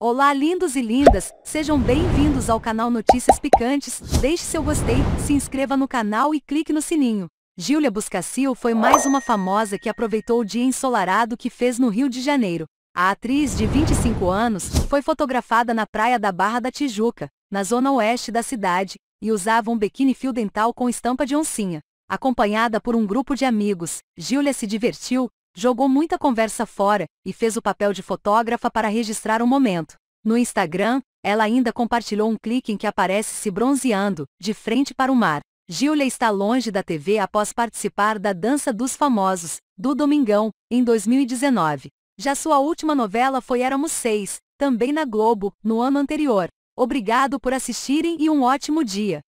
Olá lindos e lindas, sejam bem-vindos ao canal Notícias Picantes, deixe seu gostei, se inscreva no canal e clique no sininho. Júlia Buscacil foi mais uma famosa que aproveitou o dia ensolarado que fez no Rio de Janeiro. A atriz de 25 anos foi fotografada na praia da Barra da Tijuca, na zona oeste da cidade, e usava um biquíni fio dental com estampa de oncinha. Acompanhada por um grupo de amigos, Júlia se divertiu, jogou muita conversa fora e fez o papel de fotógrafa para registrar o um momento. No Instagram, ela ainda compartilhou um clique em que aparece se bronzeando, de frente para o mar. Giulia está longe da TV após participar da Dança dos Famosos, do Domingão, em 2019. Já sua última novela foi Éramos Seis, também na Globo, no ano anterior. Obrigado por assistirem e um ótimo dia!